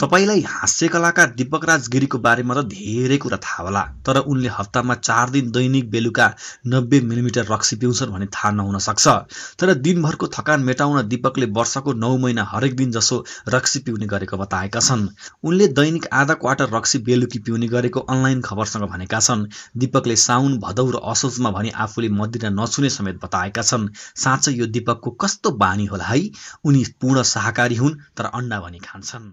तपाईँलाई हास्य कलाकार दीपक राज गिरीको बारेमा त धेरै कुरा थाहा होला तर उनले हप्तामा चार दिन दैनिक बेलुका नब्बे मिलिमिटर रक्सी पिउँछन् भने थाहा नहुन सक्छ तर दिनभरको थकान मेटाउन दीपकले वर्षको नौ महिना हरेक दिन जसो रक्सी पिउने गरेको बताएका छन् उनले दैनिक आधा क्वार्टर रक्सी बेलुकी पिउने गरेको अनलाइन खबरसँग भनेका छन् दीपकले साउन भदौ र असोजमा भने आफूले मदिरा नछुने समेत बताएका छन् साँच्चै यो दीपकको कस्तो बानी होला है उनी पूर्ण सहकारी हुन् तर अन्डा भनी खान्छन्